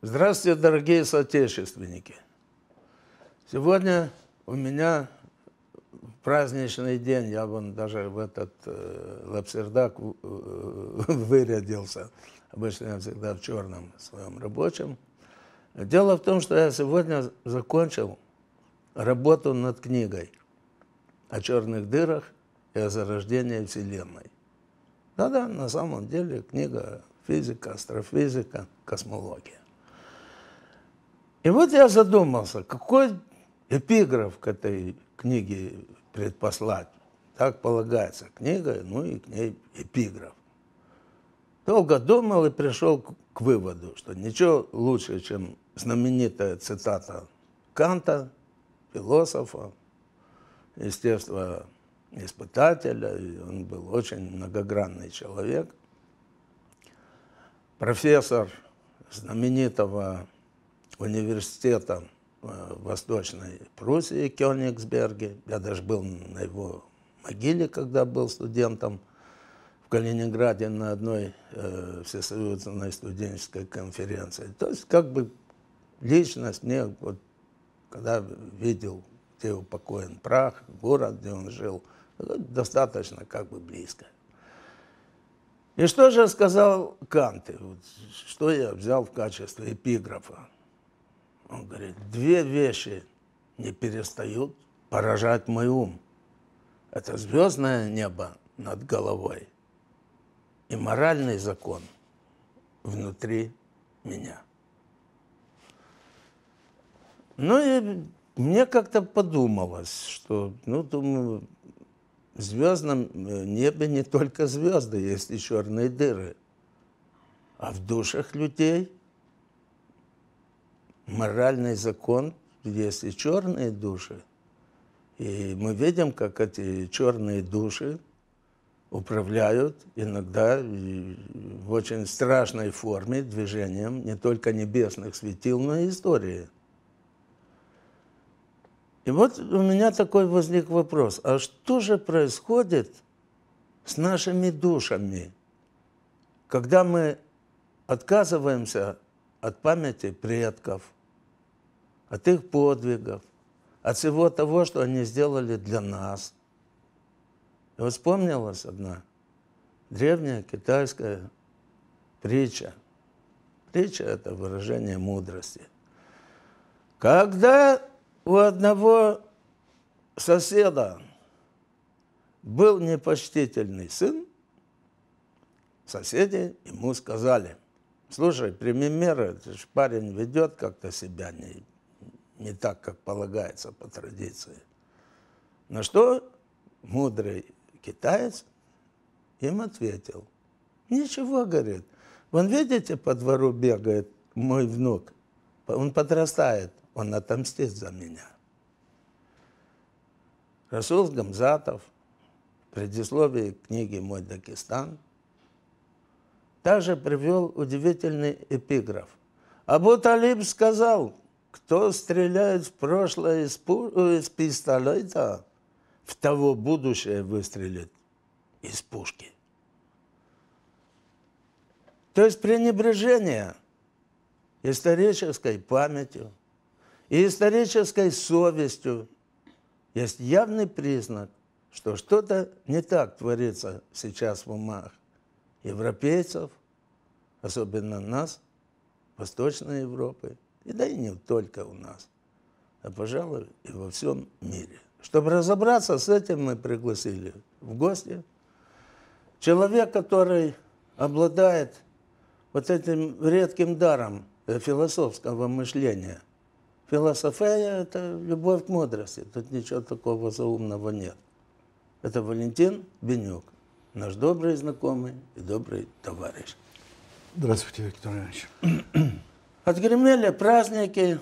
Здравствуйте, дорогие соотечественники! Сегодня у меня праздничный день, я вон даже в этот э, лапсердак э, вырядился. Обычно я всегда в черном своем рабочем. Дело в том, что я сегодня закончил работу над книгой о черных дырах и о зарождении Вселенной. Да-да, на самом деле книга физика, астрофизика, космология. И вот я задумался, какой эпиграф к этой книге предпослать. Так полагается книга, ну и к ней эпиграф. Долго думал и пришел к выводу, что ничего лучше, чем знаменитая цитата Канта, философа, естественно, испытателя, и он был очень многогранный человек. Профессор знаменитого университета э, Восточной Пруссии, Кёнигсберге. Я даже был на его могиле, когда был студентом в Калининграде на одной э, всесоюзной студенческой конференции. То есть как бы личность мне, вот, когда видел, где упокоен прах, город, где он жил, ну, достаточно как бы близко. И что же сказал Кант, вот, что я взял в качестве эпиграфа? Он говорит, две вещи не перестают поражать мой ум. Это звездное небо над головой и моральный закон внутри меня. Ну, и мне как-то подумалось, что, ну, думаю, в звездном э, небе не только звезды, есть и черные дыры. А в душах людей моральный закон, есть и черные души. И мы видим, как эти черные души управляют иногда в очень страшной форме движением не только небесных светил, но и истории – и вот у меня такой возник вопрос, а что же происходит с нашими душами, когда мы отказываемся от памяти предков, от их подвигов, от всего того, что они сделали для нас. И вот вспомнилась одна древняя китайская притча. Притча – это выражение мудрости. Когда у одного соседа был непочтительный сын. Соседи ему сказали, слушай, прими меры, парень ведет как-то себя не, не так, как полагается по традиции. На что мудрый китаец им ответил, ничего, говорит, вон видите, по двору бегает мой внук, он подрастает – он отомстит за меня. Расул Гамзатов в предисловии книги «Мой Дагестан» также привел удивительный эпиграф. Абу Талиб сказал, кто стреляет в прошлое из, из пистолета, в того будущее выстрелит из пушки. То есть пренебрежение исторической памятью – и исторической совестью есть явный признак, что что-то не так творится сейчас в умах европейцев, особенно нас, Восточной Европы, и да и не только у нас, а, пожалуй, и во всем мире. Чтобы разобраться с этим, мы пригласили в гости человек, который обладает вот этим редким даром э, философского мышления – Философия – это любовь к мудрости. Тут ничего такого заумного нет. Это Валентин Бенюк, наш добрый знакомый и добрый товарищ. Здравствуйте, Виктор Иванович. Отгремели праздники,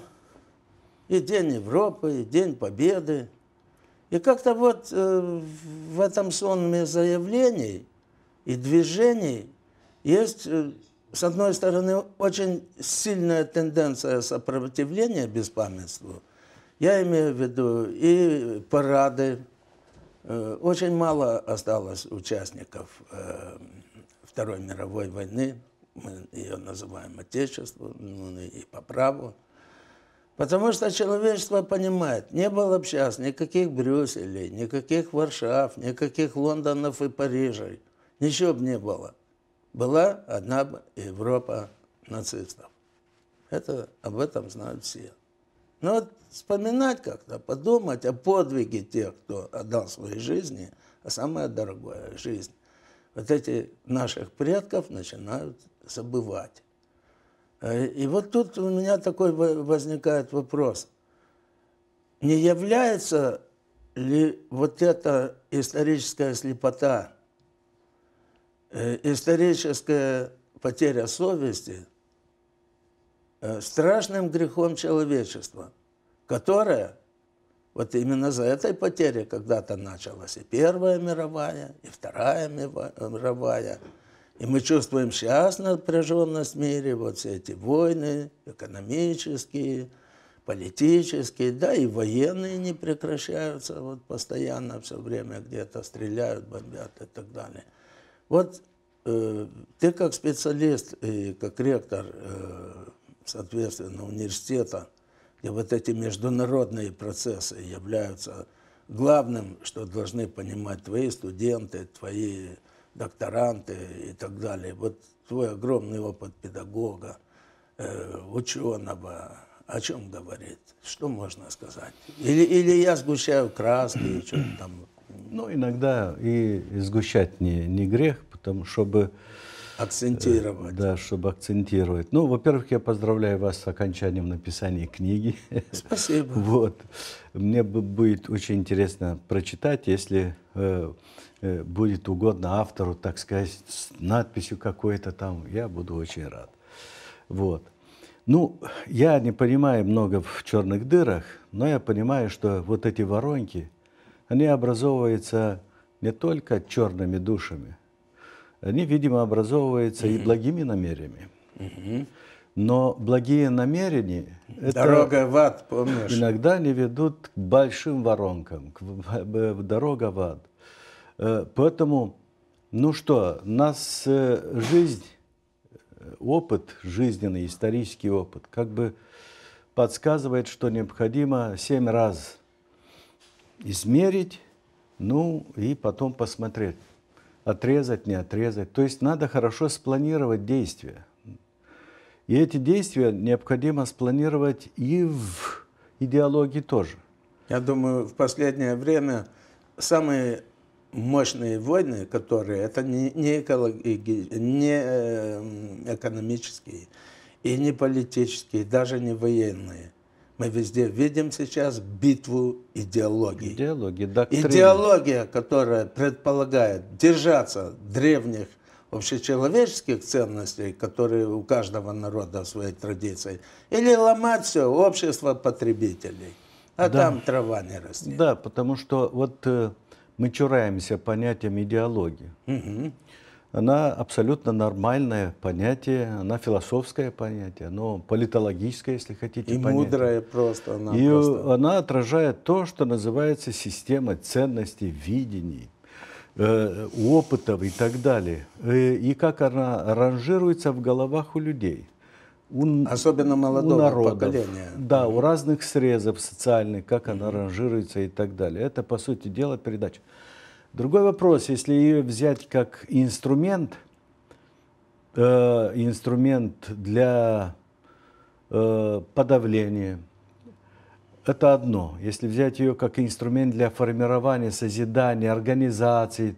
и День Европы, и День Победы. И как-то вот э, в этом сонме заявлений и движений есть э, с одной стороны, очень сильная тенденция сопротивления беспамятству. Я имею в виду и парады. Э, очень мало осталось участников э, Второй мировой войны. Мы ее называем Отечеством, ну, ну и по праву. Потому что человечество понимает, не было бы сейчас никаких Брюсселей, никаких Варшав, никаких Лондонов и Парижей. Ничего бы не было была одна Европа нацистов. Это, об этом знают все. Но вот вспоминать как-то, подумать о подвиге тех, кто отдал свои жизни, а самое дорогое – жизнь. Вот эти наших предков начинают забывать. Э, и вот тут у меня такой возникает вопрос. Не является ли вот эта историческая слепота – Э, историческая потеря совести э, страшным грехом человечества, которое вот именно за этой потери когда-то началась и Первая мировая, и Вторая мировая. И мы чувствуем сейчас напряженность в мире, вот все эти войны экономические, политические, да, и военные не прекращаются, вот постоянно все время где-то стреляют, бомбят и так далее – вот э, ты как специалист и как ректор, э, соответственно, университета, где вот эти международные процессы являются главным, что должны понимать твои студенты, твои докторанты и так далее. Вот твой огромный опыт педагога, э, ученого, о чем говорит? Что можно сказать? Или, или я сгущаю краски, что то там ну, иногда и сгущать не, не грех, потому чтобы... Э, акцентировать. Да, чтобы акцентировать. Ну, во-первых, я поздравляю вас с окончанием написания книги. Спасибо. Вот. Мне будет очень интересно прочитать, если э, э, будет угодно автору, так сказать, с надписью какой-то там, я буду очень рад. Вот. Ну, я не понимаю много в черных дырах, но я понимаю, что вот эти воронки, они образовываются не только черными душами, они, видимо, образовываются mm и благими намерениями. mm Но благие намерения... Дорога это в ад, помнишь? Иногда они ведут к большим воронкам, к, дорога в ад. Э, поэтому, ну что, нас э, жизнь, э, опыт жизненный, исторический опыт, как бы подсказывает, что необходимо семь раз измерить, ну и потом посмотреть, отрезать, не отрезать. То есть надо хорошо спланировать действия. И эти действия необходимо спланировать и в идеологии тоже. Я думаю, в последнее время самые мощные войны, которые это не, экологи, не э, экономические и не политические, даже не военные – мы везде видим сейчас битву идеологии. Идеологии, доктрины. Идеология, которая предполагает держаться древних общечеловеческих ценностей, которые у каждого народа в своей традиции, или ломать все общество потребителей. А да. там трава не растет. Да, потому что вот э, мы чураемся понятием идеологии. Угу она абсолютно нормальное понятие, она философское понятие, но политологическое, если хотите. И понятие. мудрое просто. Она и просто... она отражает то, что называется система ценностей, видений, э, опытов и так далее. И, э, и как она ранжируется в головах у людей. У, Особенно молодого у народов, поколения. Да, у разных срезов социальных, как она ранжируется и так далее. Это, по сути дела, передача. Другой вопрос, если ее взять как инструмент, э, инструмент для э, подавления, это одно. Если взять ее как инструмент для формирования, созидания, организации,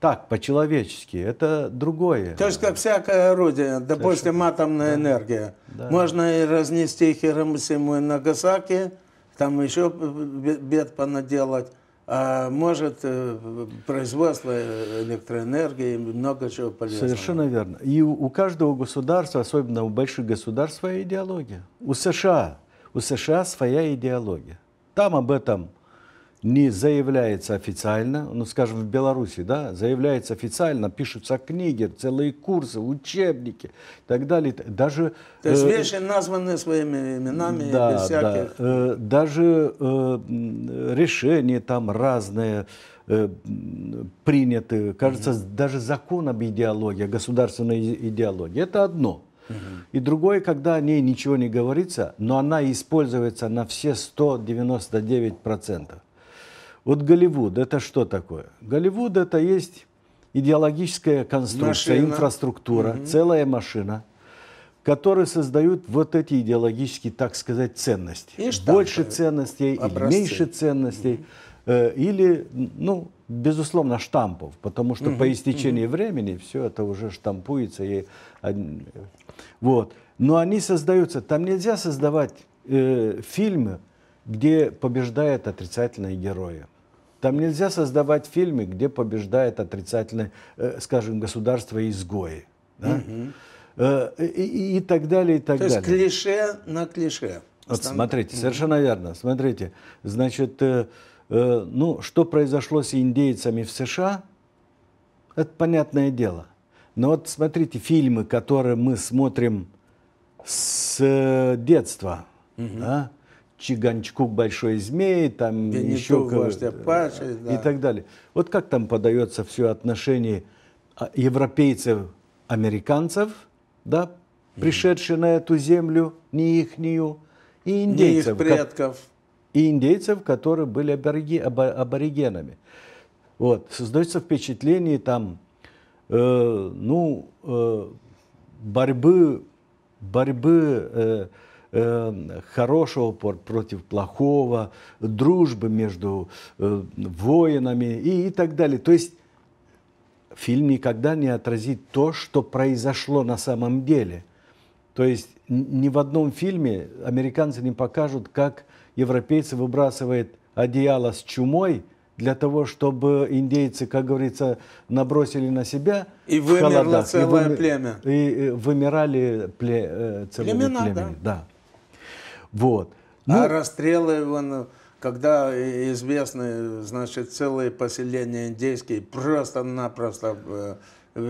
так, по-человечески, это другое. То есть, как всякое орудие, допустим, Совершенно. атомная да. энергия. Да. Можно и разнести Хиромусиму и Нагасаки, там еще бед понаделать а может э, производство электроэнергии, много чего полезного. Совершенно верно. И у каждого государства, особенно у больших государств, своя идеология. У США, у США своя идеология. Там об этом не заявляется официально, ну, скажем, в Беларуси, да, заявляется официально, пишутся книги, целые курсы, учебники и так далее. Даже, То есть э, вещи названы своими именами да, без всяких... Да, э, даже э, решения там разные э, приняты. Кажется, угу. даже закон об идеологии, государственной идеологии. Это одно. Угу. И другое, когда о ней ничего не говорится, но она используется на все 199%. Вот Голливуд – это что такое? Голливуд – это есть идеологическая конструкция, машина. инфраструктура, угу. целая машина, которые создают вот эти идеологические, так сказать, ценности. И Больше ценностей образцы. или меньше ценностей. Угу. Э, или, ну, безусловно, штампов, потому что угу. по истечении угу. времени все это уже штампуется. И, вот. Но они создаются. Там нельзя создавать э, фильмы, где побеждают отрицательные герои. Там нельзя создавать фильмы, где побеждает отрицательное, э, скажем, государство изгои. Да? Э, и, и, и так далее, и так То далее. То есть клише на клише. Вот смотрите, совершенно верно. Смотрите, значит, э, э, ну, что произошло с индейцами в США, это понятное дело. Но вот смотрите, фильмы, которые мы смотрим с э, детства, угу. да, Чиганчкук большой змей, там Венету, еще вождь Апаши, да. и так далее. Вот как там подается все отношение а, европейцев, американцев, да, пришедших на эту землю, не ихнюю, и индейцев. Не их предков. И индейцев, которые были абориги, аборигенами. Вот. Создается впечатление там, э, ну, э, борьбы, борьбы э, Э, хорошего против плохого, дружбы между э, воинами и, и так далее. То есть фильм никогда не отразит то, что произошло на самом деле. То есть ни в одном фильме американцы не покажут, как европейцы выбрасывают одеяло с чумой для того, чтобы индейцы, как говорится, набросили на себя и вымерло холодах, целое и вымер, племя и вымирали пле, э, целыми Племена, племени. Да. да. Вот. А ну, а расстрелы, вон, когда известны, значит, целые поселения индейские, просто-напросто э, э,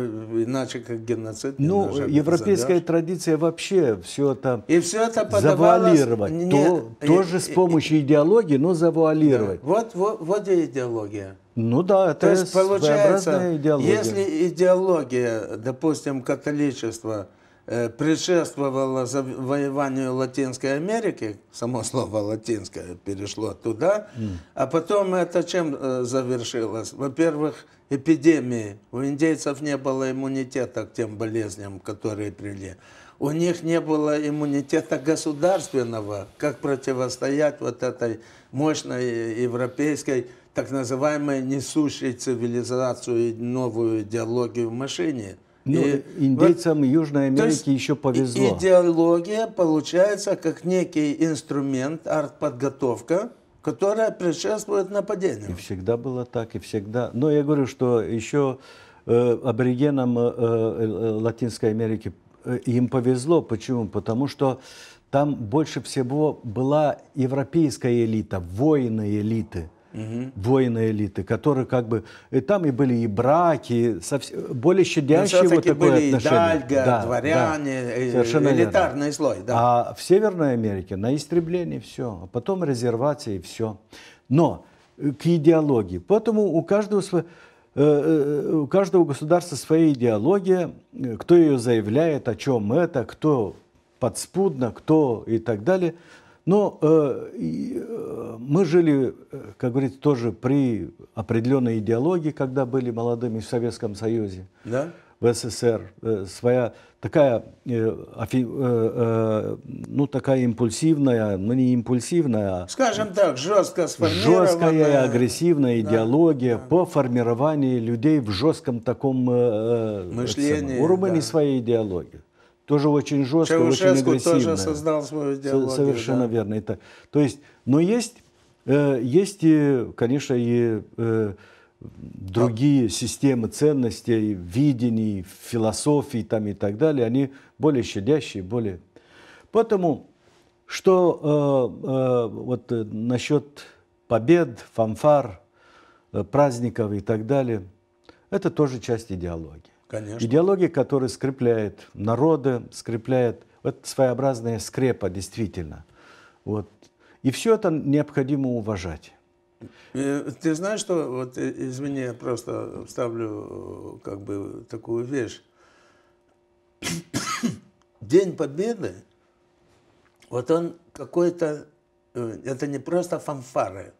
иначе как геноцид. Ну, европейская назовешь. традиция вообще все это, и все это завуалировать. Не, То, и, тоже и, с помощью и, идеологии, но завуалировать. Да. Вот, вот, вот и идеология. Ну да, это То есть, получается, идеология. если идеология, допустим, католичества, Э, предшествовало завоеванию Латинской Америки, само слово латинское перешло туда, mm. а потом это чем э, завершилось? Во-первых, эпидемии. У индейцев не было иммунитета к тем болезням, которые прили. У них не было иммунитета государственного, как противостоять вот этой мощной э, европейской так называемой несущей цивилизацию и новую идеологию в машине – ну, и э, индейцам вот, Южной Америки еще повезло. Идеология получается как некий инструмент, артподготовка, которая предшествует нападению. И всегда было так, и всегда. Но я говорю, что еще э, аборигенам э, э, э, Латинской Америки э, им повезло. Почему? Потому что там больше всего была европейская элита, воины элиты угу. воины элиты, которые как бы и там и были и браки, совсем, более ну, щадящие вот такое были отношение. Дальга, да, дворяне, да, э, элитарный верно. слой. Да. А в Северной Америке на истребление все, а потом и все. Но э, к идеологии. Поэтому у каждого своего э, э, у каждого государства своя идеология, кто ее заявляет, о чем это, кто подспудно, кто и так далее. Но э, э, мы жили, э, как говорится, тоже при определенной идеологии, когда были молодыми в Советском Союзе, да? в СССР. Э, своя такая, э, афи, э, э, ну, такая импульсивная, ну не импульсивная, а... Скажем так, жестко сформированная. Жесткая, агрессивная идеология да, да. по формированию людей в жестком таком... Э, э, Мышлении. Самом, уровне да. своей идеологии тоже очень жестко, очень агрессивно. тоже создал свою идеологию. Совершенно да. верно. Это, то есть, но есть, э, есть и, конечно, и э, другие системы ценностей, видений, философии там и так далее, они более щадящие, более... Поэтому, что э, э, вот э, насчет побед, фанфар, э, праздников и так далее, это тоже часть идеологии. Конечно. Идеология, которая скрепляет народы, скрепляет... вот своеобразная скрепа, действительно. Вот. И все это необходимо уважать. Э, ты знаешь, что, вот, э, извини, я просто вставлю э, как бы такую вещь. День Победы, вот он какой-то, это не просто фанфары,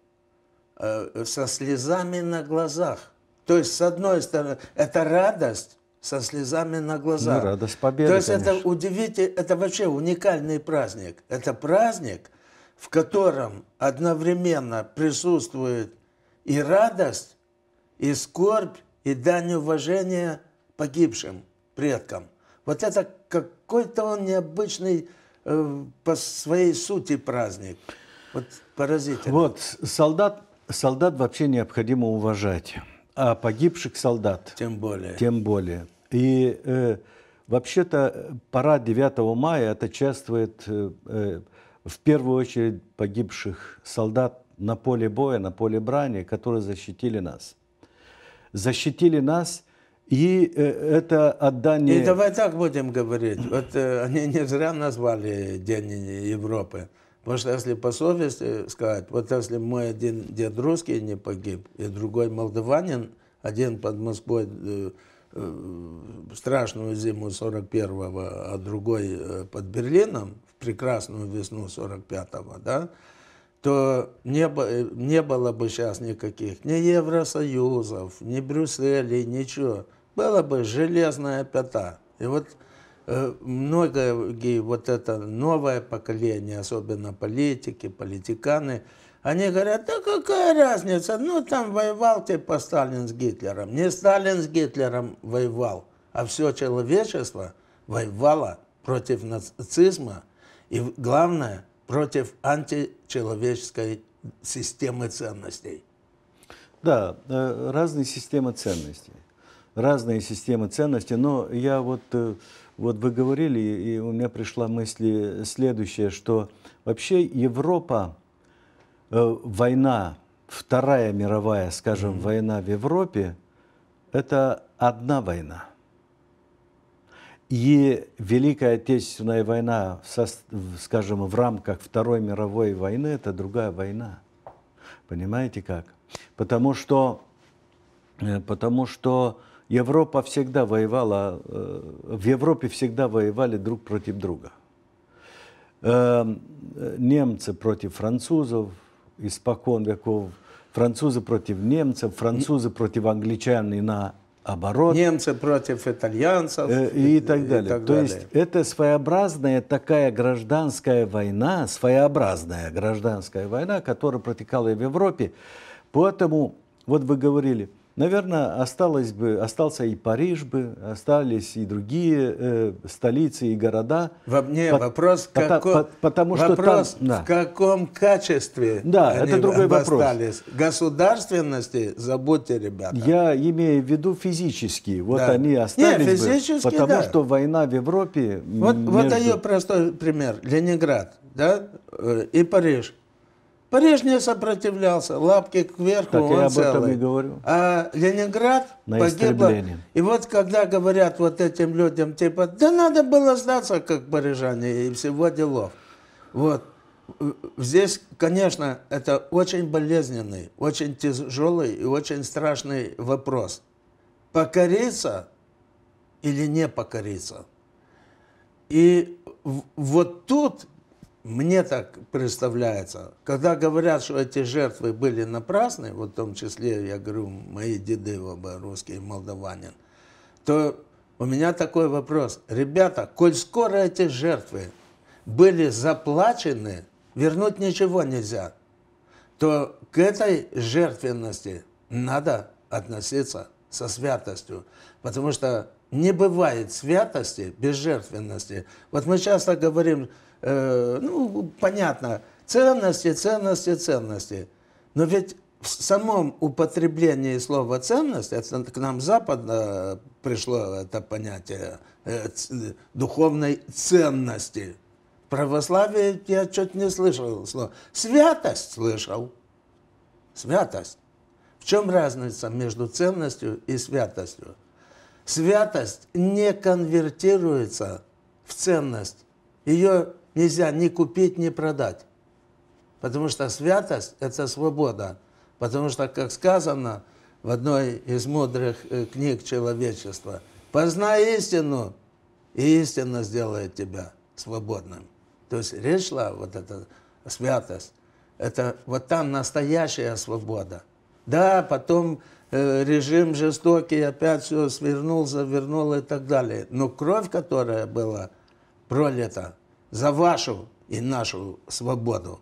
а со слезами на глазах. То есть, с одной стороны, это радость со слезами на глазах. Ну, радость победы, То есть, конечно. это удивительно, это вообще уникальный праздник. Это праздник, в котором одновременно присутствует и радость, и скорбь, и дань уважения погибшим предкам. Вот это какой-то он необычный э, по своей сути праздник. Вот поразительно. Вот солдат, солдат вообще необходимо уважать. А погибших солдат. Тем более. Тем более. И э, вообще-то парад 9 мая отчествует э, э, в первую очередь погибших солдат на поле боя, на поле брани, которые защитили нас. Защитили нас, и э, это отдание... И давай так будем говорить. Вот э, они не зря назвали День Европы. Потому что если по совести сказать, вот если мой один дед русский не погиб, и другой молдаванин, один под Москвой э, э, страшную зиму 41-го, а другой э, под Берлином, в прекрасную весну 45-го, да, то не, э, не было бы сейчас никаких ни Евросоюзов, ни Брюсселей, ничего. было бы железная пята. И вот Э, многие вот это новое поколение, особенно политики, политиканы, они говорят, да какая разница, ну там воевал типа Сталин с Гитлером. Не Сталин с Гитлером воевал, а все человечество воевало против нацизма и, главное, против античеловеческой системы ценностей. Да, э, разные системы ценностей. Разные системы ценностей, но я вот э, вот вы говорили, и у меня пришла мысль следующая, что вообще Европа, э, война, Вторая мировая, скажем, mm-hmm. война в Европе, это одна война. И Великая Отечественная война, со, скажем, в рамках Второй мировой войны, это другая война. Понимаете как? Потому что, э, потому что Европа всегда воевала, э, в Европе всегда воевали друг против друга. Эм, немцы против французов, испокон веков французы против немцев, французы против англичан и наоборот. Немцы против итальянцев. Э, и, и так далее. И так То есть это своеобразная такая гражданская война, своеобразная гражданская война, которая протекала в Европе. Поэтому, вот вы говорили, Наверное, осталось бы, остался и Париж бы, остались и другие э, столицы и города. Во мне по, вопрос, по, како, по, потому вопрос что там, да. в каком качестве да, они это другой вопрос. остались. Государственности забудьте, ребята. Я имею в виду физически. Вот да. они остались Нет, физически, бы, потому да. что война в Европе... Вот, между... вот ее простой пример. Ленинград да, э, и Париж – Брежнев сопротивлялся, лапки кверху, так он я об целый. этом и говорю. А Ленинград На погибло. И вот когда говорят вот этим людям, типа, да надо было сдаться, как парижане, и всего делов. Вот. Здесь, конечно, это очень болезненный, очень тяжелый и очень страшный вопрос. Покориться или не покориться? И вот тут мне так представляется, когда говорят, что эти жертвы были напрасны, вот в том числе, я говорю, мои деды оба русские, молдаванин, то у меня такой вопрос. Ребята, коль скоро эти жертвы были заплачены, вернуть ничего нельзя, то к этой жертвенности надо относиться со святостью, потому что не бывает святости без жертвенности. Вот мы часто говорим, э, ну, понятно, ценности, ценности, ценности. Но ведь в самом употреблении слова «ценность», это к нам западно э, пришло это понятие э, духовной ценности. В православии я что-то не слышал слово Святость слышал. Святость. В чем разница между ценностью и святостью? Святость не конвертируется в ценность. Ее нельзя ни купить, ни продать. Потому что святость – это свобода. Потому что, как сказано в одной из мудрых э, книг человечества, «Познай истину, и истина сделает тебя свободным». То есть речь вот эта святость, это вот там настоящая свобода. Да, потом э, режим жестокий, опять все свернул, завернул и так далее. Но кровь, которая была пролита – за вашу и нашу свободу,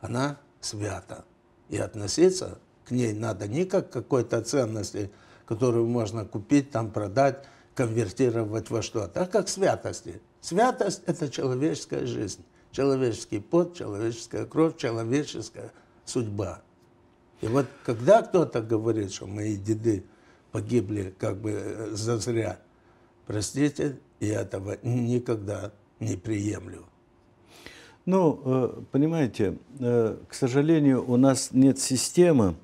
она свята. И относиться к ней надо не как какой-то ценности, которую можно купить, там продать, конвертировать во что-то, а как святости. Святость – это человеческая жизнь, человеческий пот, человеческая кровь, человеческая судьба. И вот когда кто-то говорит, что мои деды погибли как бы э, зазря, простите, я этого никогда не приемлю. Ну, э, понимаете, э, к сожалению, у нас нет системы,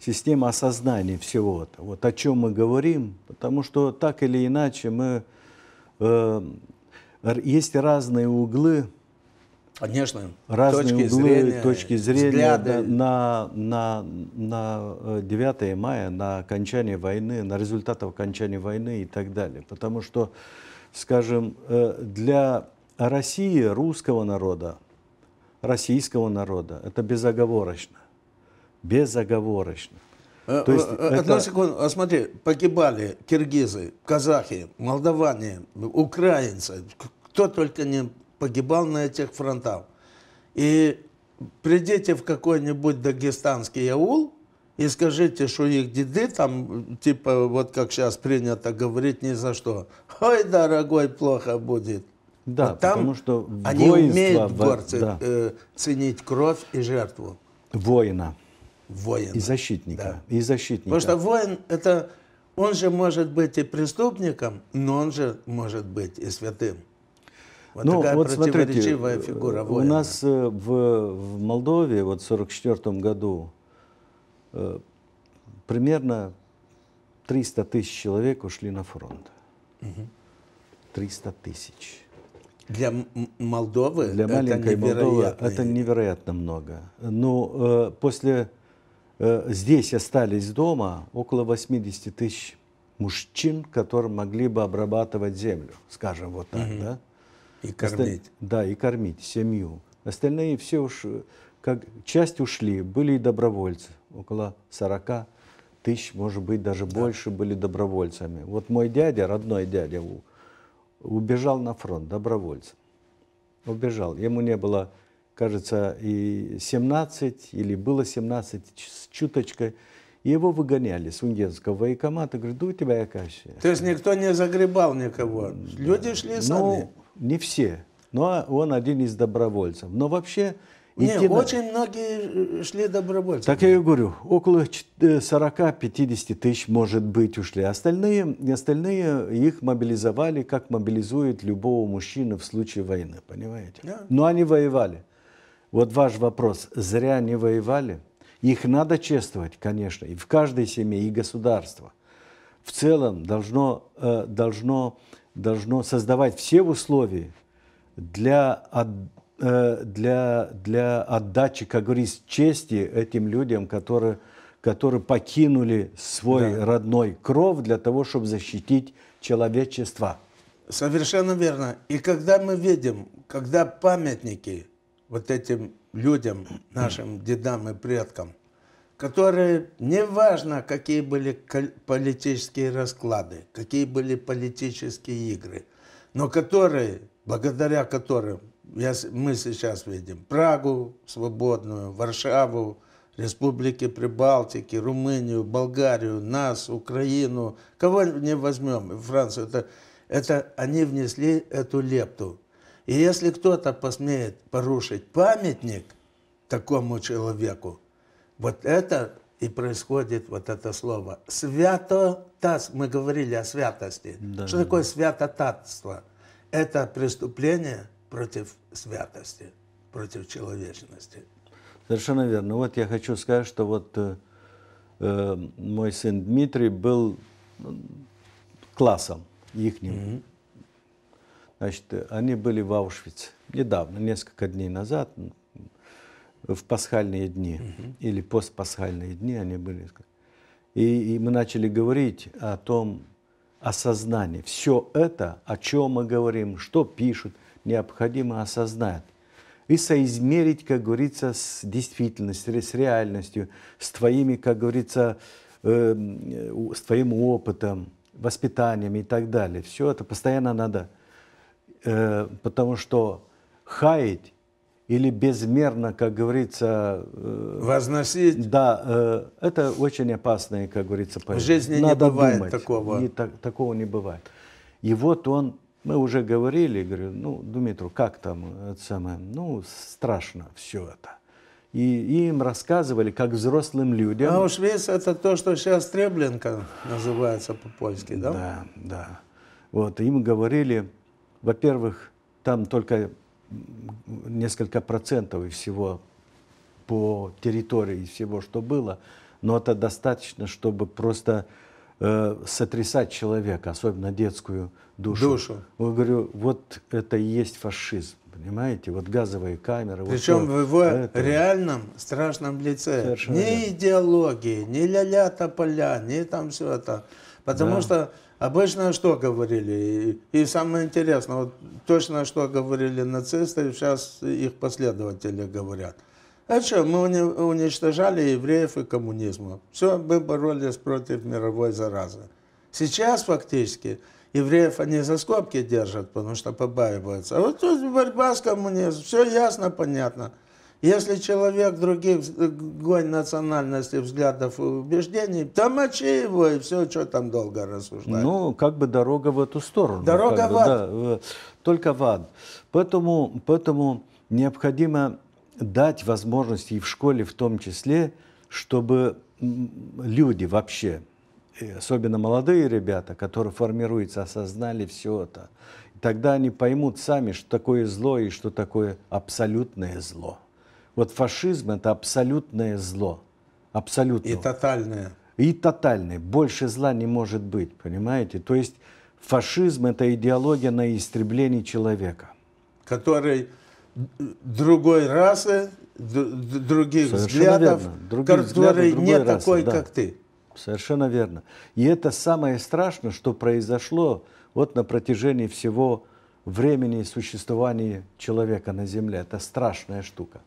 системы осознания всего этого, вот о чем мы говорим, потому что так или иначе мы... Э, есть разные углы, Конечно. Разные точки углы, зрения, точки зрения взгляды. на, на, на 9 мая, на окончание войны, на результаты окончания войны и так далее. Потому что скажем, э, для России, русского народа, российского народа, это безоговорочно. Безоговорочно. Э, То есть э, Одну это... секунду, а смотри, погибали киргизы, казахи, молдаване, украинцы, кто только не погибал на этих фронтах. И придите в какой-нибудь дагестанский аул, и скажите, что их деды там, типа, вот как сейчас принято говорить, ни за что. Ой, дорогой, плохо будет. Да, вот там потому что они умеют дворцы да. э, ценить кровь и жертву. Воина. Воина. И защитника. Да. И защитника. Потому что воин это он же может быть и преступником, но он же может быть и святым. Вот ну, такая вот противоречивая смотрите, фигура воина. У нас э, в, в Молдове вот в 1944 году Э, примерно 300 тысяч человек ушли на фронт. 300 тысяч. Для Молдовы? Для маленькой это Молдовы это невероятно много. Но ну, э, после э, здесь остались дома около 80 тысяч мужчин, которые могли бы обрабатывать землю, скажем вот так, угу. да? И кормить. Оста... Да, и кормить семью. Остальные все уж э, как часть ушли, были и добровольцы, около 40 тысяч, может быть, даже да. больше были добровольцами. Вот мой дядя, родной дядя, убежал на фронт добровольцем. Убежал. Ему не было, кажется, и 17, или было 17 с чуточкой. И его выгоняли с Унгенского военкомата. Говорит, да у тебя якаши. То есть никто не загребал никого? Люди шли сами? Ну, не все. Но ну, а он один из добровольцев. Но вообще нет, идти очень многие э, шли добровольцы. Так я и говорю, около 40-50 э, тысяч, может быть, ушли. Остальные, остальные их мобилизовали, как мобилизует любого мужчины в случае войны, понимаете? Да. Но они воевали. Вот ваш вопрос, зря не воевали? Их надо чествовать, конечно, и в каждой семье, и государство. В целом должно, э, должно, должно создавать все условия для Э, для, для отдачи, как говорится, чести этим людям, которые, которые покинули свой да. родной кров для того, чтобы защитить человечество. Совершенно верно. И когда мы видим, когда памятники вот этим людям, нашим дедам и предкам, которые, неважно, какие были политические расклады, какие были политические игры, но которые, благодаря которым я, мы сейчас видим Прагу свободную, Варшаву, республики Прибалтики, Румынию, Болгарию, нас, Украину, кого не возьмем, Францию. Это, это они внесли эту лепту. И если кто-то посмеет порушить памятник такому человеку, вот это и происходит вот это слово. Свято-таз. Мы говорили о святости. Да, Что да, такое да. святотатство? Это преступление – против святости, против человечности. Совершенно верно. Вот я хочу сказать, что вот э, э мой сын Дмитрий был э, классом ихним. Mm-hmm. Значит, они были в Аушвице недавно, несколько дней назад, в пасхальные дни mm-hmm. или постпасхальные дни они были. И, и мы начали говорить о том, осознании, Все это, о чем мы говорим, что пишут, необходимо осознать и соизмерить, как говорится, с действительностью, с реальностью, с твоими, как говорится, э, с твоим опытом, воспитанием и так далее. Все это постоянно надо, э, потому что хаять или безмерно, как говорится, э, возносить. Да, э, это очень опасное, как говорится, поэзия. В жизни надо не бывает думать. такого. И так, такого не бывает. И вот он мы уже говорили, говорю, ну, Дмитру, как там, это самое, ну, страшно все это. И им рассказывали, как взрослым людям. Аушвиц – это то, что сейчас Требленко называется по-польски, да? Да, да. Вот, им говорили, во-первых, там только несколько процентов всего по территории, всего, что было, но это достаточно, чтобы просто Э, сотрясать человека, особенно детскую душу. Душу. Я говорю, вот это и есть фашизм. Понимаете, вот газовые камеры. Причем вот в его это... реальном страшном лице. Совершенно ни верно. идеологии, ни ля-ля тополя, ни там все это. Потому да. что обычно что говорили? и самое интересное, вот точно что говорили нацисты, сейчас их последователи говорят – а что, мы уничтожали евреев и коммунизма. Все, мы боролись против мировой заразы. Сейчас фактически евреев они за скобки держат, потому что побаиваются. А вот тут борьба с коммунизмом, все ясно, понятно. Если человек других гонь национальности, взглядов и убеждений, то мочи его, и все, что там долго рассуждать. Ну, как бы дорога в эту сторону. Дорога в ад. да, э, только в ад. Поэтому, поэтому необходимо дать возможности и в школе в том числе, чтобы люди вообще, особенно молодые ребята, которые формируются, осознали все это. Тогда они поймут сами, что такое зло и что такое абсолютное зло. Вот фашизм – это абсолютное зло. Абсолютное. И тотальное. И тотальное. Больше зла не может быть, понимаете? То есть фашизм – это идеология на истребление человека. Который другой расы, других Совершенно взглядов, верно. Других который не расы, такой, да. как ты. Совершенно верно. И это самое страшное, что произошло вот на протяжении всего времени существования человека на Земле. Это страшная штука.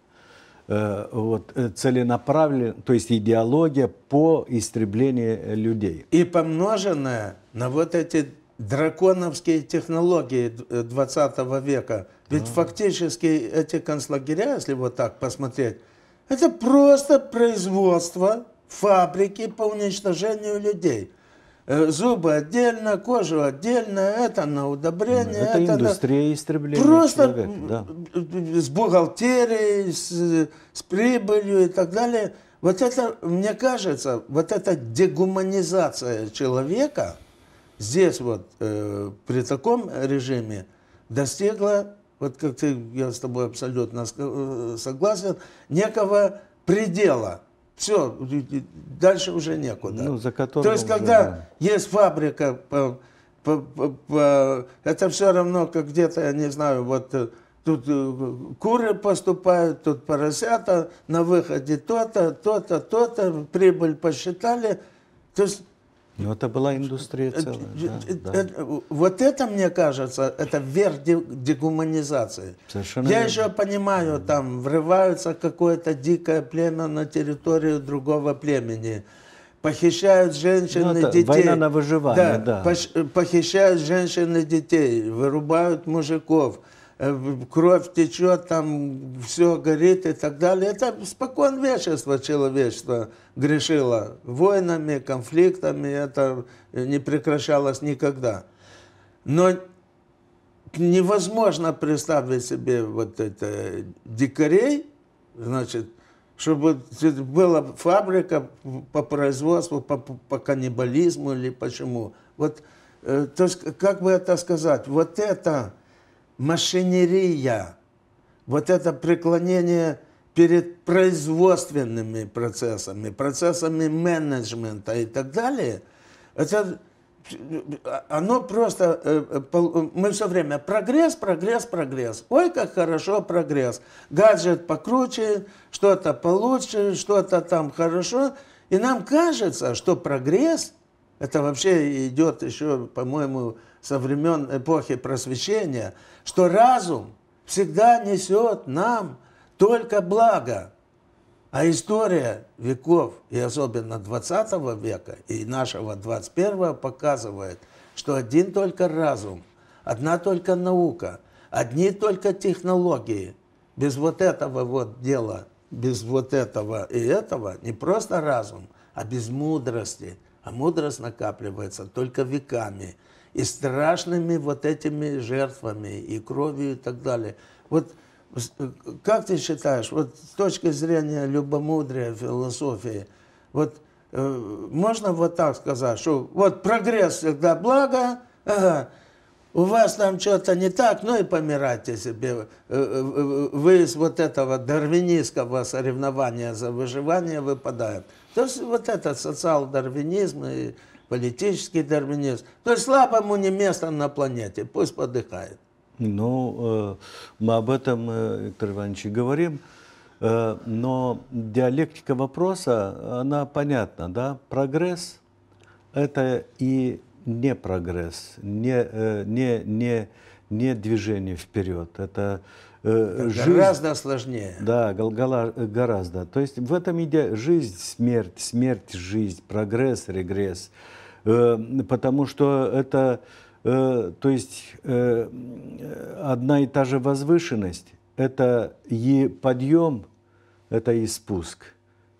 Э, вот, э, целенаправленно, то есть идеология по истреблению людей. И помноженная на вот эти драконовские технологии 20 э, века. Ведь а. фактически эти концлагеря, если вот так посмотреть, это просто производство фабрики по уничтожению людей. Э, зубы отдельно, кожу отдельно, это на удобрение. Это, это индустрия на... истребления Просто да. с бухгалтерией, с, с прибылью и так далее. Вот это, мне кажется, вот эта дегуманизация человека – здесь вот э, при таком режиме достигла, вот как ты, я с тобой абсолютно э, согласен, некого предела. Все, дальше уже некуда. Ну, за То есть, уже, когда да. есть фабрика, по, по, по, по, это все равно, как где-то, я не знаю, вот э, тут э, куры поступают, тут поросята, на выходе то-то, то-то, то-то, прибыль посчитали. То есть но это была индустрия э, целая. Э, да, э, да. Вот это, мне кажется, это верх дегуманизации. Совершенно Я верно. еще понимаю, там врываются какое-то дикое племя на территорию другого племени. Похищают женщин ну, и детей. Война на выживание, да. да. Похищают женщин и детей, вырубают мужиков. Э, кровь течет, там все горит и так далее. Это спокон вещество человечество грешило войнами, конфликтами, это э, не прекращалось никогда. Но невозможно представить себе вот это э, дикарей, значит, чтобы была фабрика по производству, по, по каннибализму или почему. Вот, то есть, как бы это сказать, вот это машинерия, вот это преклонение перед производственными процессами, процессами менеджмента и так далее, это оно просто, э, э, мы все время прогресс, прогресс, прогресс. Ой, как хорошо прогресс. Гаджет покруче, что-то получше, что-то там хорошо. И нам кажется, что прогресс, это вообще идет еще, по-моему, со времен эпохи просвещения, что разум всегда несет нам только благо. А история веков, и особенно 20 века, и нашего 21 показывает, что один только разум, одна только наука, одни только технологии. Без вот этого вот дела, без вот этого и этого, не просто разум, а без мудрости. А мудрость накапливается только веками – и страшными вот этими жертвами, и кровью и так далее. Вот как ты считаешь, вот с точки зрения любомудрия, философии, вот э, можно вот так сказать, что вот прогресс всегда благо, ага, у вас там что-то не так, ну и помирайте себе. Э, э, э, вы из вот этого дарвинистского соревнования за выживание выпадает. То есть вот этот социал-дарвинизм и политический дарвинизм. То есть слабому не место на планете, пусть подыхает. Ну, э, мы об этом, э, Виктор Иванович, и говорим. Э, но диалектика вопроса, она понятна, да? Прогресс – это и не прогресс, не, не, не, не движение вперед. Это жизнь, гораздо сложнее. Да, гораздо. То есть в этом идея жизнь, смерть, смерть, жизнь, прогресс, регресс – Эм, потому что это, э, то есть, э, одна и та же возвышенность, это и подъем, это и спуск.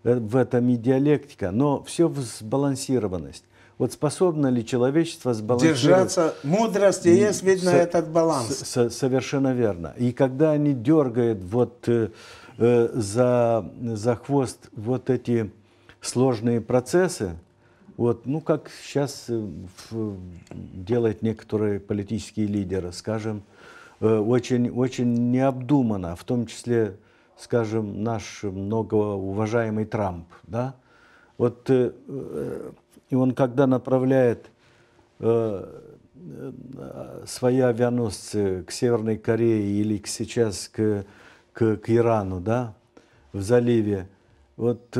Э, в этом и диалектика, но все в сбалансированность. Вот способно ли человечество сбалансировать? Держаться. мудрости. и есть, видно, со, этот баланс. Со, совершенно верно. И когда они дергают вот э, за, за хвост вот эти сложные процессы, вот, ну, как сейчас э, э, делают некоторые политические лидеры, скажем, э, очень, очень необдуманно, в том числе, скажем, наш многоуважаемый Трамп, да, вот и он когда направляет свои авианосцы к Северной Корее или к сейчас к, к, к Ирану, да, в заливе, вот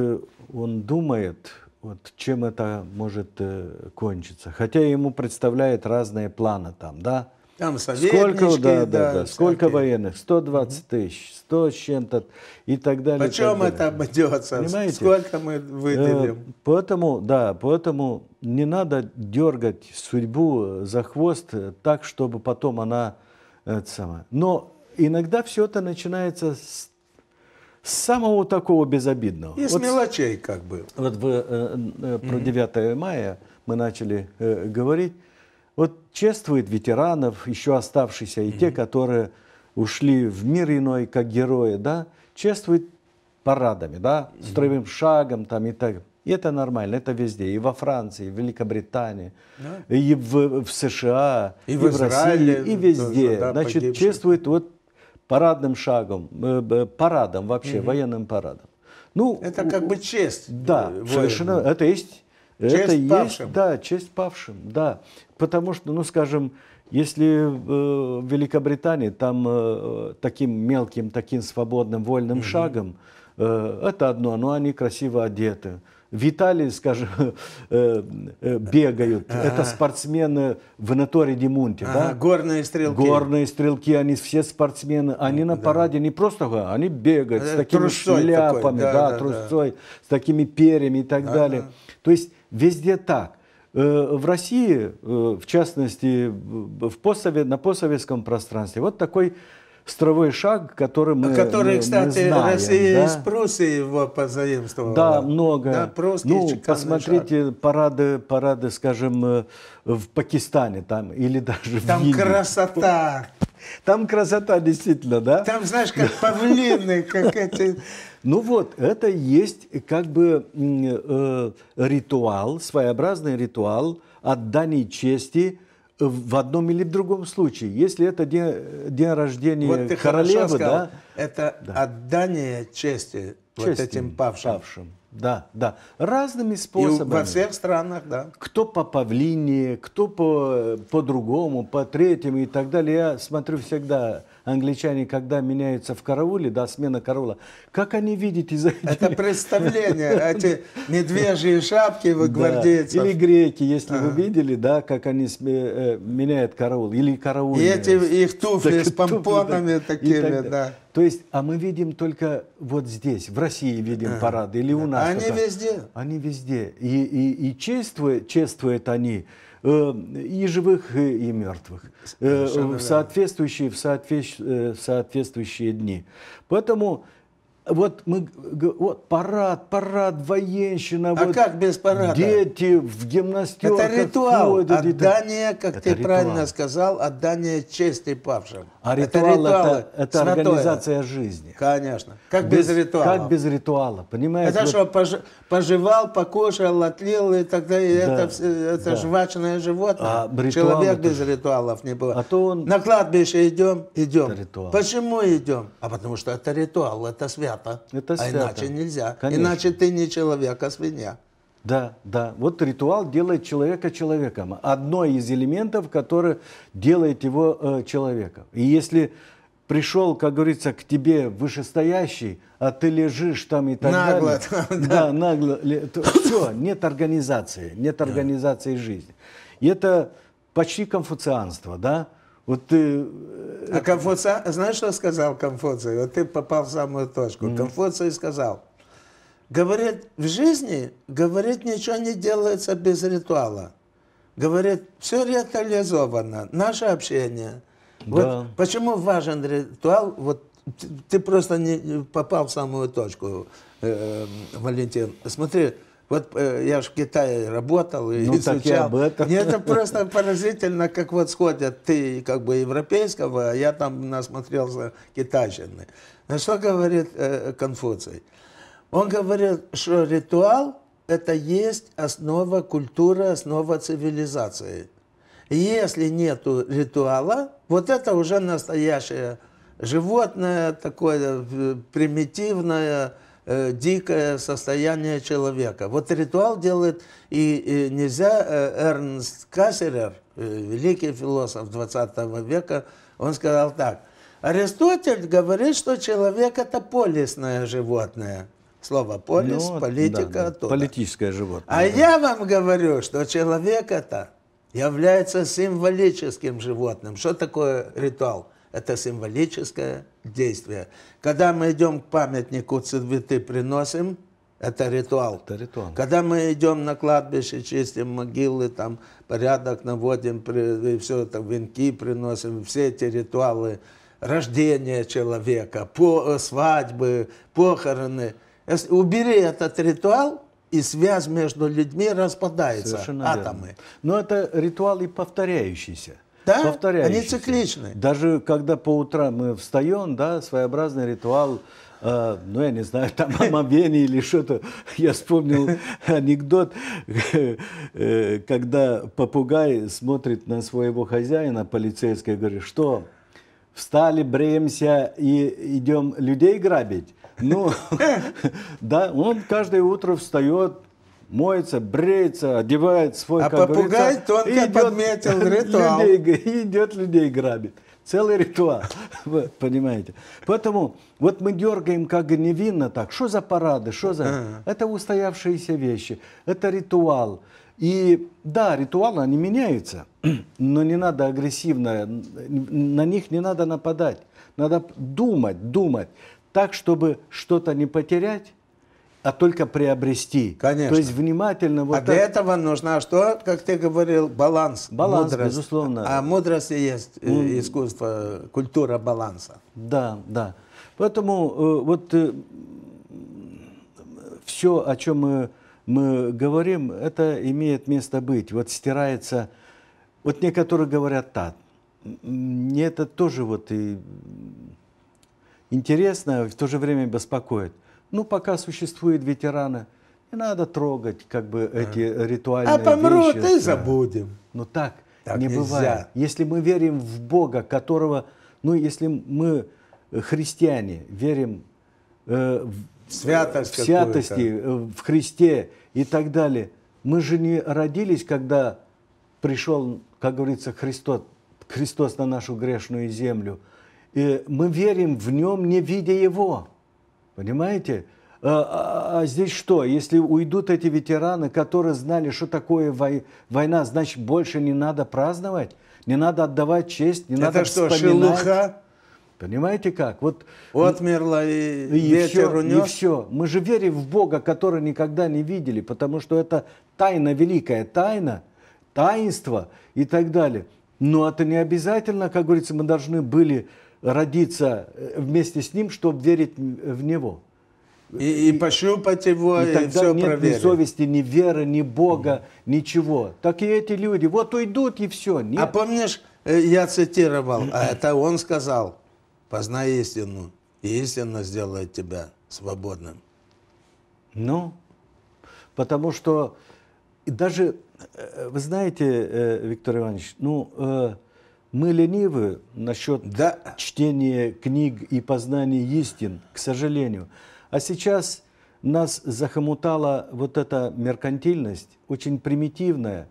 он думает, вот чем это может э, кончиться. Хотя ему представляют разные планы там, да? Там сколько, да, да, да, да. сколько военных? 120 угу. тысяч, 100 с чем-то и так далее. Почем это обойдется? Понимаете? Сколько мы выделим? Э, поэтому, да, поэтому не надо дергать судьбу э, за хвост э, так, чтобы потом она... Э, это самое. Но иногда все это начинается с самого такого безобидного. Из вот, мелочей как бы. Вот вы, э, э, э про 9 мая мы начали э, говорить. Вот чествует ветеранов, еще оставшиеся, и те, которые ушли в мир иной, как герои, да, чествует парадами, да, строевым шагом там и так. И это нормально, это везде, и во Франции, и в Великобритании, да. и в, в США, и, и в, Израиле, России, и везде. да, Значит, погибших. чествует вот парадным шагом, э, парадом вообще, угу. военным парадом. Ну, это как бы честь. Э, да, совершенно. Это есть. Честь это павшим. да, честь павшим, да. Потому что, ну, скажем, если э, в Великобритании там таким мелким, таким свободным, вольным угу. шагом, это одно, но они красиво одеты. Виталий, скажем, э, э, бегают. Ага. Это спортсмены в Наторе де да? Горные стрелки. Горные стрелки, они все спортсмены. Они на параде не просто, говорят, они бегают с э, такими шляпами, такой. Да, да, да, трусцой, да. с такими перьями и так ага. далее. То есть везде так. В России, в частности, в постсовет, на постсоветском пространстве, вот такой Стровой шаг, который мы Который, мы, кстати, мы знаем, Россия да? из Пруссии его позаимствовала. Да, много. Да, прусский ну, посмотрите шаг. парады, парады, скажем, э, в Пакистане там или даже там в Индии. красота. Там красота, действительно, да? Там, знаешь, как павлины, как эти... Ну вот, это есть как бы э, ритуал, своеобразный ритуал отданий чести – в одном или в другом случае. Если это день, день рождения вот ты королевы, сказал, да, это да. отдание чести, чести вот этим павшим. павшим. Да, да. Разными способами. И во всех странах, да. Кто по павлине, кто по, по другому, по третьему и так далее. Я смотрю всегда англичане, когда меняются в карауле, да, смена караула, как они видят из этих... Это представление, эти медвежьи шапки вы гвардейцев. Или греки, если вы видели, да, как они э, меняют караул, или караул. И эти их туфли с помпонами такими, да. То есть, а мы видим только вот здесь, в России видим ага. парады, или у нас. Они везде. Они везде. И, и, и чествуют, чествуют они Э, и живых, и мертвых, э, в соответствующие, в, соответ, э, в соответствующие дни. Поэтому вот мы, вот парад, парад, военщина. А вот как без парада? Дети в гимнастерках. Это ритуал, ходят, отдание, это... как это ты ритуал. правильно сказал, отдание чести павшим. А ритуал, ритуал это, это организация жизни. Конечно. Как без, без ритуала? Как без ритуала, понимаешь? Это вот... что, пож, пожевал, покушал, отлил и тогда Да, это это да. жвачное животное. А Человек без ритуалов не бывает. А то он... На кладбище идем, идем. Почему идем? А потому что это ритуал, это связь свято. Это а свято. иначе нельзя. Конечно. Иначе ты не человек, а свинья. Да, да. Вот ритуал делает человека человеком. Одно из элементов, которое делает его э, человеком. И если пришел, как говорится, к тебе вышестоящий, а ты лежишь там и так нагло, далее. Да, нагло. Все, нет организации, нет организации жизни. И это почти конфуцианство, да? Вот ты... Э, а Конфуций, знаешь, что сказал Конфуций? Вот ты попал в самую точку. Mm-hmm. Конфуций сказал, говорит, в жизни, говорит, ничего не делается без ритуала. Говорит, все ритуализовано. наше общение. Да. почему важен ритуал, вот ты, ты просто не попал в самую точку, э, э Валентин. Смотри, вот э, я же в Китае работал и ну, изучал. Так этом. Мне это просто поразительно, как вот сходят ты как бы европейского, а я там насмотрелся китайщины. На что говорит э, Конфуций? Он говорит, что ритуал – это есть основа культуры, основа цивилизации. если нет ритуала, вот это уже настоящее животное, такое э, примитивное, э, дикое состояние человека. Вот ритуал делает, и, и нельзя, э, Эрнст Кассерер, э, великий философ 20 века, он сказал так, Аристотель говорит, что человек – это полисное животное. Слово «полис», ну, политика да, да. Политическое животное. А да. я вам говорю, что человек – это является символическим животным. Что такое ритуал? это символическое действие. Когда мы идем к памятнику, цветы приносим, это ритуал. Это ритуал. Когда мы идем на кладбище, чистим могилы, там порядок наводим, и все это, венки приносим, все эти ритуалы рождения человека, по, э, свадьбы, похороны. Если, убери этот ритуал, и связь между людьми распадается, Совершенно атомы. Верно. Но это ритуал и повторяющийся да? Они цикличны. Даже когда по утрам мы встаем, да, своеобразный ритуал, э, ну, я не знаю, там омовение или что-то. Я вспомнил анекдот, э, когда попугай смотрит на своего хозяина, полицейского, и говорит, что, встали, бреемся и идем людей грабить? Ну, да, он каждое утро встает, моется, бреется, одевает свой А как попугай тонко идет, подметил ритуал. Людей, идет людей грабит. Целый ритуал, вы понимаете. Поэтому вот мы дергаем как невинно так. Что за парады, что за... Ага. Это устоявшиеся вещи, это ритуал. И да, ритуалы, они меняются, но не надо агрессивно, на них не надо нападать. Надо думать, думать так, чтобы что-то не потерять, а только приобрести. Конечно. То есть внимательно вот А так... для этого нужно, что, как ты говорил, баланс. Баланс, мудрость. безусловно. А мудрость есть mm. искусство, культура баланса. Да, да. Поэтому э, вот э, все, о чем мы, мы говорим, это имеет место быть. Вот стирается... Вот некоторые говорят так. Мне это тоже вот и интересно, а в то же время беспокоит – ну, пока существуют ветераны, не надо трогать как бы эти а. ритуальные вещи. А помрут и забудем. Ну так, так не нельзя. бывает. Если мы верим в Бога, которого, ну, если мы э, христиане верим э, в, Святость в святости, э, в Христе и так далее, мы же не родились, когда пришел, как говорится, Христос, Христос на нашу грешную землю. И мы верим в Нем, не видя Его. Понимаете? А, а, а, здесь что? Если уйдут эти ветераны, которые знали, что такое война, значит, больше не надо праздновать, не надо отдавать честь, не Это надо что, вспоминать. шелуха? Понимаете как? Вот отмерло и, и ветер все, унес. И все. Мы же верим в Бога, который никогда не видели, потому что это тайна, великая тайна, таинство и так далее. Но это не обязательно, как говорится, мы должны были родиться э, вместе с ним, чтобы верить в него. И, и пощупать его, и, и тогда все нет проверить. ни совести, ни веры, ни Бога, mm. ничего. Так и эти люди, вот уйдут и все. А нет. А помнишь, э, я цитировал, а это он сказал, познай истину, и истина сделает тебя свободным. Ну, потому что даже, э, вы знаете, Виктор Иванович, ну, мы ленивы насчет да. чтения книг и познания истин, к сожалению. А сейчас нас захомутала вот эта меркантильность, очень примитивная,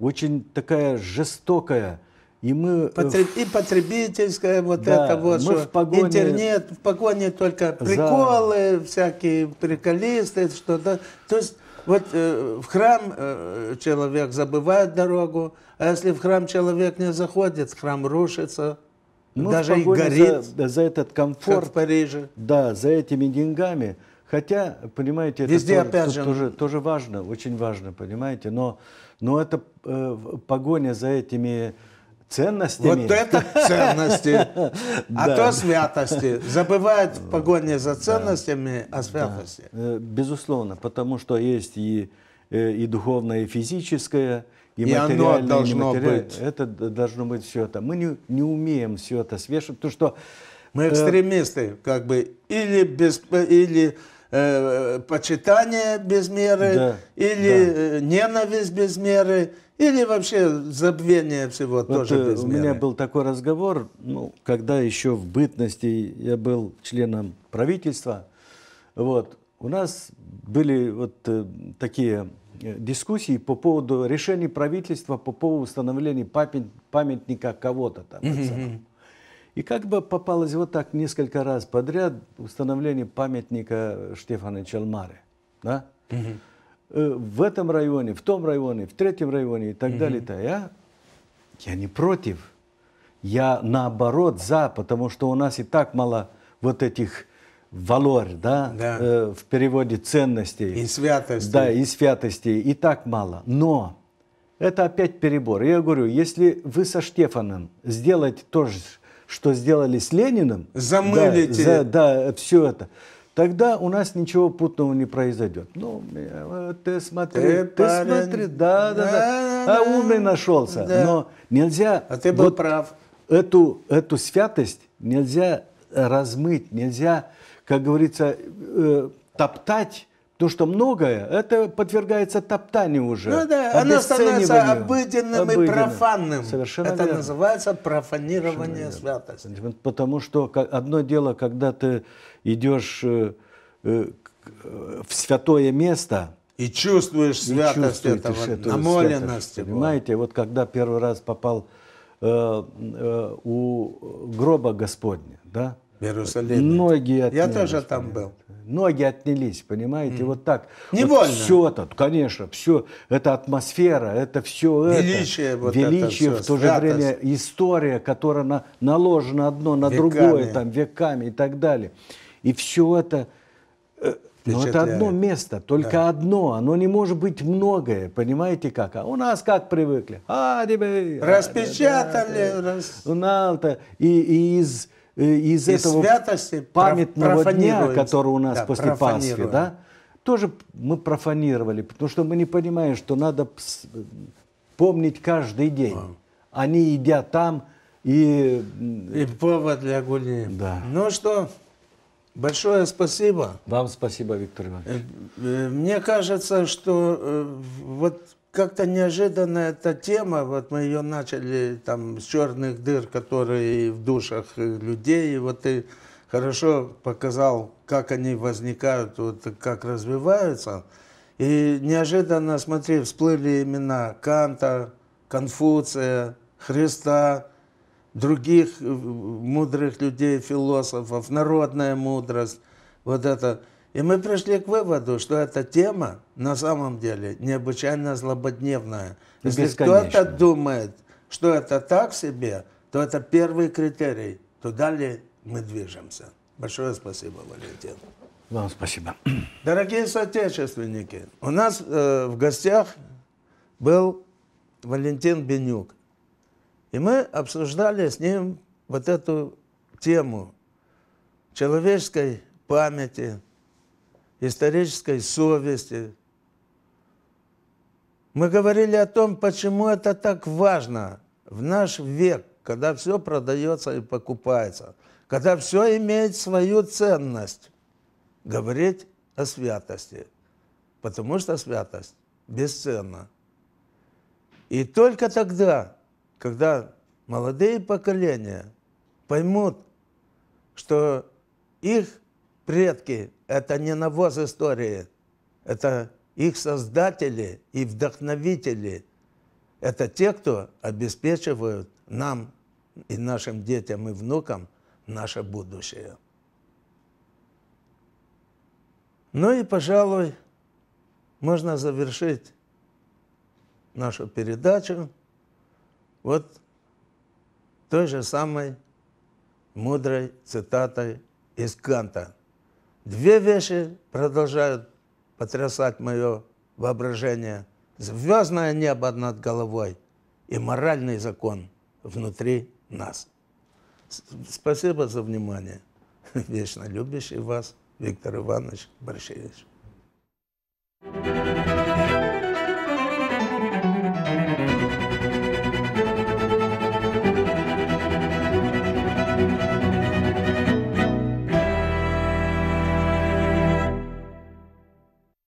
очень такая жестокая. И мы Потреб... в... и потребительское вот да, это вот что в погоне... интернет в погоне только приколы за... всякие приколисты что-то то есть вот э, в храм э, человек забывает дорогу, а если в храм человек не заходит, храм рушится, ну, даже и горит. За, за этот комфорт. в Париже. Да, за этими деньгами. Хотя, понимаете, это Везде, тоже, же, тоже, тоже важно, очень важно, понимаете, но, но это э, погоня за этими ценностями. Вот это ценности, а то святости. Забывают в погоне за ценностями о святости. Э, безусловно, потому что есть и, э, и духовное, и физическое, и, и материальное, оно должно и быть. Это должно быть все это. Мы не, не умеем все это свешивать, то что... Мы э, экстремисты, как бы, или, без, или э, почитание без меры, да, или да. ненависть без меры, или вообще забвение всего вот тоже э, без У меня был такой разговор, ну, когда еще в бытности я был членом правительства. Вот, у нас были вот э, такие э, дискуссии по поводу решений правительства по поводу установления памят, памятника кого-то там. Mm-hmm. И как бы попалось вот так несколько раз подряд установление памятника Штефана Челмары. Да? Mm-hmm. Э, в этом районе, в том районе, в третьем районе и так mm далее. -то. Я, я не против. Я наоборот за, потому что у нас и так мало вот этих валор, да, да. Э, в переводе ценностей. И святости. Да, и святости. И так мало. Но это опять перебор. Я говорю, если вы со Штефаном сделаете то же, что сделали с Лениным, замылите, да, за, да все это, тогда у нас ничего путного не произойдет. Ну, э, ты смотри, ты, ты смотри, да, да, да, да. А умный нашелся. Да. Но нельзя... А ты был вот прав. Эту, эту святость нельзя размыть, нельзя, как говорится, э, топтать Потому что многое, это подвергается топтанию уже. Ну да, оно становится обыденным обыденно. и профанным. Совершенно это верно. называется профанирование святости. Потому что одно дело, когда ты идешь э, э, э, в святое место, и чувствуешь святость и этого, эту намоленность. Святость, понимаете, вот когда первый раз попал э, э, у гроба Господня, да, Иерусалим. Ноги отнялись. Я тоже там был. Ноги отнялись, понимаете, mm. вот так. Невольно. вот Все это, конечно, все, это атмосфера, это все величие это. Вот величие, это все, в то же время история, которая на, наложена одно на веками. другое, там, веками и так далее. И все это, э, но ну, это одно место, только да. одно, оно не может быть многое, понимаете как? А у нас как привыкли? А, распечатали. А, да, да, да. У нас-то и, и из Э, из и этого памятного дня, который у нас да, после Пасхи, да, тоже мы профанировали, потому что мы не понимаем, что надо помнить каждый день. А. Они едят там и... И повод для гуляния. Да. Ну что, большое спасибо. Вам спасибо, Виктор Иванович. Э, э, мне кажется, что вот как-то неожиданно эта тема, вот мы ее начали там с черных дыр, которые в душах людей, и вот ты хорошо показал, как они возникают, вот, как развиваются. И неожиданно, смотри, всплыли имена Канта, Конфуция, Христа, других э, мудрых людей, философов, народная мудрость, вот это – и мы пришли к выводу, что эта тема на самом деле необычайно злободневная. Если кто-то думает, что это так себе, то это первый критерий. То далее мы движемся. Большое спасибо, Валентин. Вам спасибо. Дорогие соотечественники, у нас э, в гостях был Валентин Бенюк. И мы обсуждали с ним вот эту тему человеческой памяти, исторической совести. Мы говорили о том, почему это так важно в наш век, когда все продается и покупается, когда все имеет свою ценность. Говорить о святости, потому что святость бесценна. И только тогда, когда молодые поколения поймут, что их предки – это не навоз истории, это их создатели и вдохновители. Это те, кто обеспечивают нам и нашим детям и внукам наше будущее. Ну и, пожалуй, можно завершить нашу передачу вот той же самой мудрой цитатой из Канта. Две вещи продолжают потрясать мое воображение. Звездное небо над головой и моральный закон внутри нас. Спасибо за внимание. Вечно любящий вас Виктор Иванович Борщевич. thank you